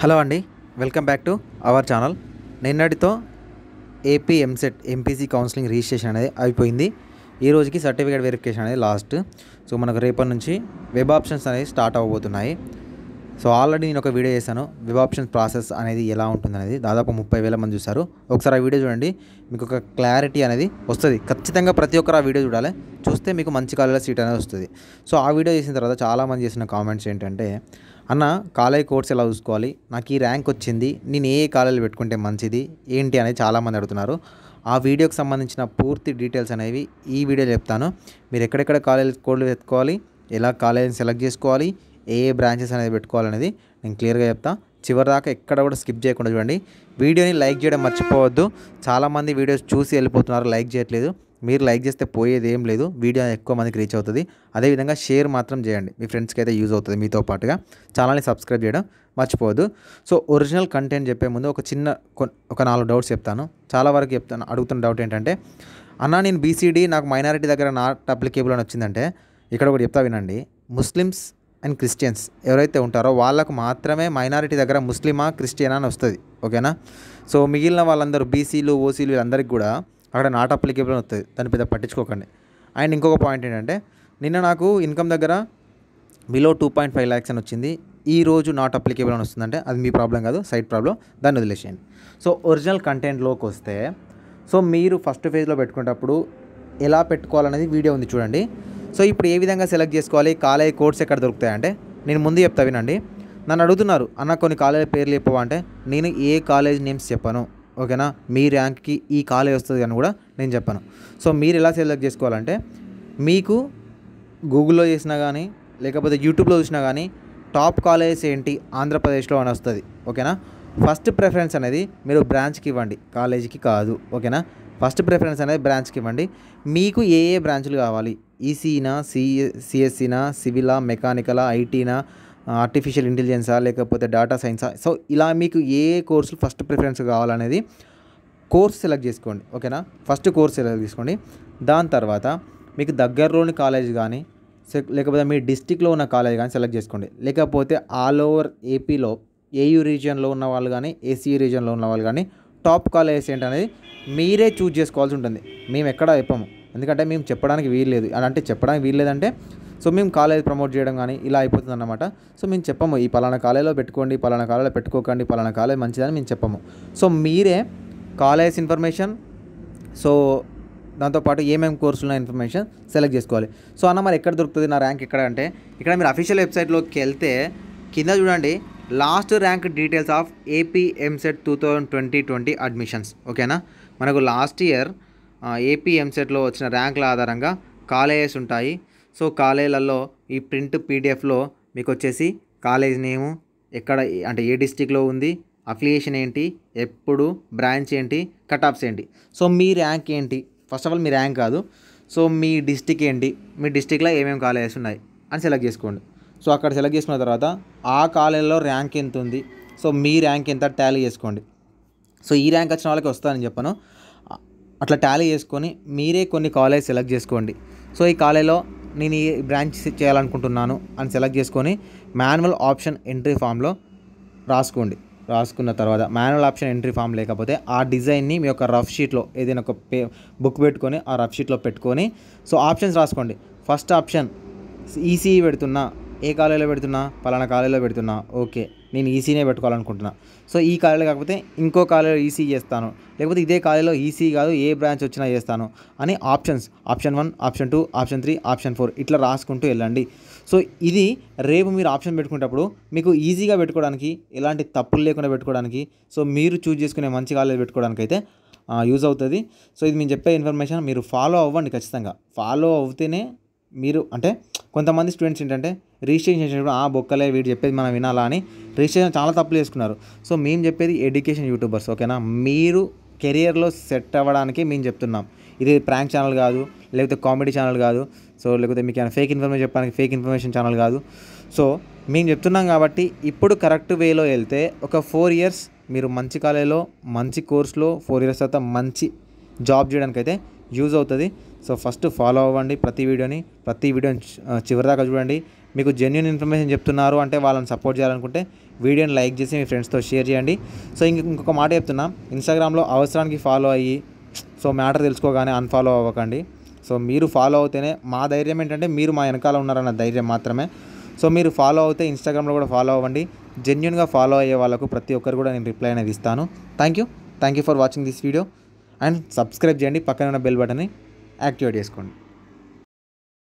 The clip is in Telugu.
హలో అండి welcome back to our channel నిన్నటితో AP EAMCET MPC counselling registration అనేది అయిపోయింది ఈ రోజుకి సర్టిఫికేట్ వెరిఫికేషన్ అనేది లాస్ట్ సో మనకు రేపటి నుంచి వెబ్ ఆప్షన్స్ అనేవి స్టార్ట్ అవ్వబోతున్నాయి సో ఆల్రెడీ నేను ఒక వీడియో చేశాను వెబ్ ఆప్షన్ ప్రాసెస్ అనేది ఎలా ఉంటుంది అనేది దాదాపు ముప్పై వేల మంది చూశారు ఒకసారి ఆ వీడియో చూడండి మీకు ఒక క్లారిటీ అనేది వస్తుంది ఖచ్చితంగా ప్రతి ఒక్కరు ఆ వీడియో చూడాలి చూస్తే మీకు మంచి కాలేజ్ సీట్ అనేది వస్తుంది సో ఆ వీడియో చేసిన తర్వాత చాలామంది చేసిన కామెంట్స్ ఏంటంటే అన్న కాలేజ్ కోర్స్ ఎలా చూసుకోవాలి నాకు ఈ ర్యాంక్ వచ్చింది నేను ఏ కాలేజీలు పెట్టుకుంటే మంచిది ఏంటి అనేది చాలామంది అడుగుతున్నారు ఆ వీడియోకి సంబంధించిన పూర్తి డీటెయిల్స్ అనేవి ఈ వీడియో చెప్తాను మీరు ఎక్కడెక్కడ కాలేజ్ కోడ్లు పెట్టుకోవాలి ఎలా కాలేజీని సెలెక్ట్ చేసుకోవాలి ఏ ఏ బ్రాంచెస్ అనేది పెట్టుకోవాలనేది నేను క్లియర్గా చెప్తాను చివరిదాకా ఎక్కడ కూడా స్కిప్ చేయకుండా చూడండి వీడియోని లైక్ చేయడం మర్చిపోవద్దు చాలామంది వీడియోస్ చూసి వెళ్ళిపోతున్నారు లైక్ చేయట్లేదు మీరు లైక్ చేస్తే పోయేది ఏం లేదు వీడియో ఎక్కువ మందికి రీచ్ అవుతుంది అదేవిధంగా షేర్ మాత్రం చేయండి మీ ఫ్రెండ్స్కి అయితే యూజ్ అవుతుంది మీతో పాటుగా ఛానల్ని సబ్స్క్రైబ్ చేయడం మర్చిపోవద్దు సో ఒరిజినల్ కంటెంట్ చెప్పే ముందు ఒక చిన్న ఒక నాలుగు డౌట్స్ చెప్తాను చాలా వరకు చెప్తాను అడుగుతున్న డౌట్ ఏంటంటే అన్న నేను బీసీడీ నాకు మైనారిటీ దగ్గర నాట్ అప్లికేబుల్ అని వచ్చిందంటే ఇక్కడ ఒకటి చెప్తా వినండి ముస్లిమ్స్ అండ్ క్రిస్టియన్స్ ఎవరైతే ఉంటారో వాళ్ళకు మాత్రమే మైనారిటీ దగ్గర ముస్లిమా క్రిస్టియనా అని వస్తుంది ఓకేనా సో మిగిలిన వాళ్ళందరూ బీసీలు ఓసీలు వీళ్ళందరికీ కూడా అక్కడ నాట్ అప్లికేబుల్ అని వస్తుంది దాన్ని పెద్ద పట్టించుకోకండి అండ్ ఇంకొక పాయింట్ ఏంటంటే నిన్న నాకు ఇన్కమ్ దగ్గర below two point five lakhs అని వచ్చింది ఈ రోజు నాట్ అప్లికేబుల్ అని వస్తుందంటే అది మీ ప్రాబ్లం కాదు సైడ్ ప్రాబ్లం దాన్ని వదిలేసేయండి సో ఒరిజినల్ కంటెంట్లోకి వస్తే సో మీరు ఫస్ట్ ఫేజ్లో పెట్టుకునేటప్పుడు ఎలా పెట్టుకోవాలనేది వీడియో ఉంది చూడండి సో ఇప్పుడు ఏ విధంగా సెలెక్ట్ చేసుకోవాలి కాలేజ్ కోర్స్ ఎక్కడ దొరుకుతాయంటే నేను ముందు చెప్తా వినండి నన్ను అడుగుతున్నారు అన్న కొన్ని కాలేజీ పేర్లు చెప్పవా అంటే నేను ఏ కాలేజ్ నేమ్స్ చెప్పాను ఓకేనా మీ ర్యాంక్కి ఈ కాలేజ్ వస్తుంది అని కూడా నేను చెప్పాను సో మీరు ఎలా సెలెక్ట్ చేసుకోవాలంటే మీకు గూగుల్లో చేసినా కానీ లేకపోతే యూట్యూబ్లో చూసినా కానీ టాప్ కాలేజెస్ ఏంటి ఆంధ్రప్రదేశ్లో అని వస్తుంది ఓకేనా ఫస్ట్ ప్రిఫరెన్స్ అనేది మీరు బ్రాంచ్కి ఇవ్వండి కాలేజీకి కాదు ఓకేనా ఫస్ట్ ప్రిఫరెన్స్ అనేది బ్రాంచ్కి ఇవ్వండి మీకు ఏ ఏ బ్రాంచ్లు కావాలి ఈసీనా సిఎస్సీనా సిఎస్సినా సివిలా మెకానికలా ఐటీనా ఆర్టిఫిషియల్ ఇంటెలిజెన్సా లేకపోతే డేటా సైన్సా సో ఇలా మీకు ఏ కోర్సులు ఫస్ట్ ప్రిఫరెన్స్ కావాలనేది కోర్స్ సెలెక్ట్ చేసుకోండి ఓకేనా ఫస్ట్ కోర్స్ సెలెక్ట్ చేసుకోండి దాని తర్వాత మీకు దగ్గరలోని కాలేజ్ కానీ లేకపోతే మీ డిస్టిక్లో ఉన్న కాలేజ్ కానీ సెలెక్ట్ చేసుకోండి లేకపోతే ఆల్ ఓవర్ ఏపీలో ఏయూ రీజియన్లో ఉన్న వాళ్ళు కానీ ఏసీ రీజియన్లో ఉన్న వాళ్ళు కానీ టాప్ కాలేజెస్ ఏంటనేది మీరే చూజ్ చేసుకోవాల్సి ఉంటుంది మేము ఎక్కడ చెప్పాము ఎందుకంటే మేము చెప్పడానికి వీల్లేదు అలా అంటే చెప్పడానికి వీల్లేదంటే సో మేము కాలేజ్ ప్రమోట్ చేయడం కానీ ఇలా అయిపోతుంది అనమాట సో మేము చెప్పము ఈ పలానా కాలేజీలో పెట్టుకోండి పలానా కాలేజీలో పెట్టుకోకండి పలానా కాలేజ్ మంచిదని మేము చెప్పము సో మీరే కాలేజ్ ఇన్ఫర్మేషన్ సో దాంతోపాటు ఏమేమి కోర్సులు ఉన్న ఇన్ఫర్మేషన్ సెలెక్ట్ చేసుకోవాలి సో అన్న మరి ఎక్కడ దొరుకుతుంది నా ర్యాంక్ ఎక్కడ అంటే ఇక్కడ మీరు అఫీషియల్ వెబ్సైట్లోకి వెళ్తే కింద చూడండి last rank details of AP EAMCET two thousand twenty twenty admissions ఓకేనా మనకు లాస్ట్ ఇయర్ ఏపీ ఎంసెట్లో వచ్చిన ర్యాంకుల ఆధారంగా కాలేజెస్ ఉంటాయి సో కాలేజీలలో ఈ ప్రింట్ పీడిఎఫ్లో మీకు వచ్చేసి కాలేజ్ నేము ఎక్కడ అంటే ఏ డిస్టిక్లో ఉంది అఫిలియేషన్ ఏంటి ఎప్పుడు బ్రాంచ్ ఏంటి కట్ ఆఫ్స్ ఏంటి సో మీ ర్యాంక్ ఏంటి ఫస్ట్ ఆఫ్ ఆల్ మీ ర్యాంక్ కాదు సో మీ డిస్టిక్ ఏంటి మీ డిస్టిక్లో ఏమేమి కాలేజెస్ ఉన్నాయి అని సెలెక్ట్ చేసుకోండి సో అక్కడ సెలెక్ట్ చేసుకున్న తర్వాత ఆ కాలేజీలో ర్యాంక్ ఎంత ఉంది సో మీ ర్యాంక్ ఎంత టాలీ చేసుకోండి సో ఈ ర్యాంక్ వచ్చిన వాళ్ళకి వస్తానని చెప్పాను అట్లా టాలీ చేసుకొని మీరే కొన్ని కాలేజ్ సెలెక్ట్ చేసుకోండి సో ఈ కాలేజ్లో నేను ఈ బ్రాంచ్ చేయాలనుకుంటున్నాను అని సెలెక్ట్ చేసుకొని మాన్యువల్ ఆప్షన్ ఎంట్రీ ఫామ్లో రాసుకోండి రాసుకున్న తర్వాత మాన్యువల్ ఆప్షన్ ఎంట్రీ ఫామ్ లేకపోతే ఆ డిజైన్ని మీ యొక్క రఫ్ షీట్లో ఏదైనా ఒక పే బుక్ పెట్టుకొని ఆ రఫ్ షీట్లో పెట్టుకొని సో ఆప్షన్స్ రాసుకోండి ఫస్ట్ ఆప్షన్ ఈసీఈ పెడుతున్నా ఏ కాలేజీలో పెడుతున్నా పలానా కాలేజీలో పెడుతున్నా ఓకే నేను ఈసీనే పెట్టుకోవాలనుకుంటున్నా సో ఈ కాలేజీలో కాకపోతే ఇంకో కాలేజీలో ఈసీ చేస్తాను లేకపోతే ఇదే కాలేజీలో ఈసీ కాదు ఏ బ్రాంచ్ వచ్చినా చేస్తాను అని options option one option two option three option four ఇట్లా రాసుకుంటూ వెళ్ళండి సో ఇది రేపు మీరు ఆప్షన్ పెట్టుకునేటప్పుడు మీకు ఈజీగా పెట్టుకోవడానికి ఎలాంటి తప్పులు లేకుండా పెట్టుకోవడానికి సో మీరు చూజ్ చేసుకునే మంచి కాలేజీ పెట్టుకోవడానికి అయితే యూజ్ అవుతుంది సో ఇది మేము చెప్పే ఇన్ఫర్మేషన్ మీరు ఫాలో అవ్వండి ఖచ్చితంగా ఫాలో అవుతేనే మీరు అంటే కొంతమంది స్టూడెంట్స్ ఏంటంటే రిజిస్ట్రేషన్ చేసినప్పుడు ఆ బొక్కలే వీడు చెప్పేది మనం వినాలా అని రిజిస్ట్రేషన్ చాలా తప్పులు చేసుకున్నారు సో మేము చెప్పేది ఎడ్యుకేషన్ యూట్యూబర్స్ ఓకేనా మీరు కెరియర్లో సెట్ అవ్వడానికి మేము చెప్తున్నాం ఇది ప్రాంక్ ఛానల్ కాదు లేకపోతే కామెడీ ఛానల్ కాదు సో లేకపోతే మీకు ఏమైనా ఫేక్ ఇన్ఫర్మేషన్ చెప్పడానికి ఫేక్ ఇన్ఫర్మేషన్ ఛానల్ కాదు సో మేము చెప్తున్నాం కాబట్టి ఇప్పుడు కరెక్ట్ వేలో వెళ్తే ఒక ఫోర్ ఇయర్స్ మీరు మంచి కాలేజీలో మంచి కోర్స్లో ఫోర్ ఇయర్స్ తర్వాత మంచి జాబ్ చేయడానికైతే యూజ్ అవుతుంది సో ఫస్ట్ ఫాలో అవ్వండి ప్రతి వీడియోని ప్రతి వీడియోని చివరిదాకా చూడండి మీకు జెన్యున్ ఇన్ఫర్మేషన్ చెప్తున్నారు అంటే వాళ్ళని సపోర్ట్ చేయాలనుకుంటే వీడియోని లైక్ చేసి మీ ఫ్రెండ్స్తో షేర్ చేయండి సో ఇంక ఇంకొక మాట చెప్తున్నా ఇన్స్టాగ్రామ్లో అవసరానికి ఫాలో అయ్యి సో మ్యాటర్ తెలుసుకోగానే అన్ఫాలో అవ్వకండి సో మీరు ఫాలో అవుతేనే మా ధైర్యం ఏంటంటే మీరు మా వెనకాల ఉన్నారన్న ధైర్యం మాత్రమే సో మీరు ఫాలో అవుతే ఇన్స్టాగ్రామ్లో కూడా ఫాలో అవ్వండి జెన్యున్గా ఫాలో అయ్యే వాళ్ళకు ప్రతి ఒక్కరు కూడా నేను రిప్లై అనేది ఇస్తాను thank you thank you for watching this video and subscribe చేయండి పక్కన ఉన్న బెల్ బటన్ని యాక్టివేట్ చేసుకోండి